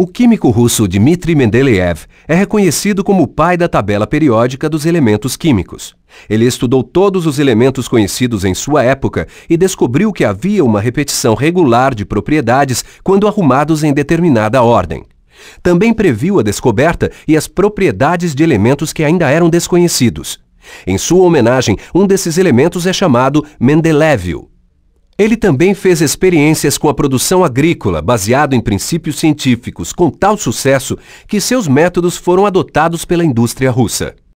O químico russo Dmitri Mendeleev é reconhecido como o pai da tabela periódica dos elementos químicos. Ele estudou todos os elementos conhecidos em sua época e descobriu que havia uma repetição regular de propriedades quando arrumados em determinada ordem. Também previu a descoberta e as propriedades de elementos que ainda eram desconhecidos. Em sua homenagem, um desses elementos é chamado Mendelevio. Ele também fez experiências com a produção agrícola, baseado em princípios científicos, com tal sucesso que seus métodos foram adotados pela indústria russa.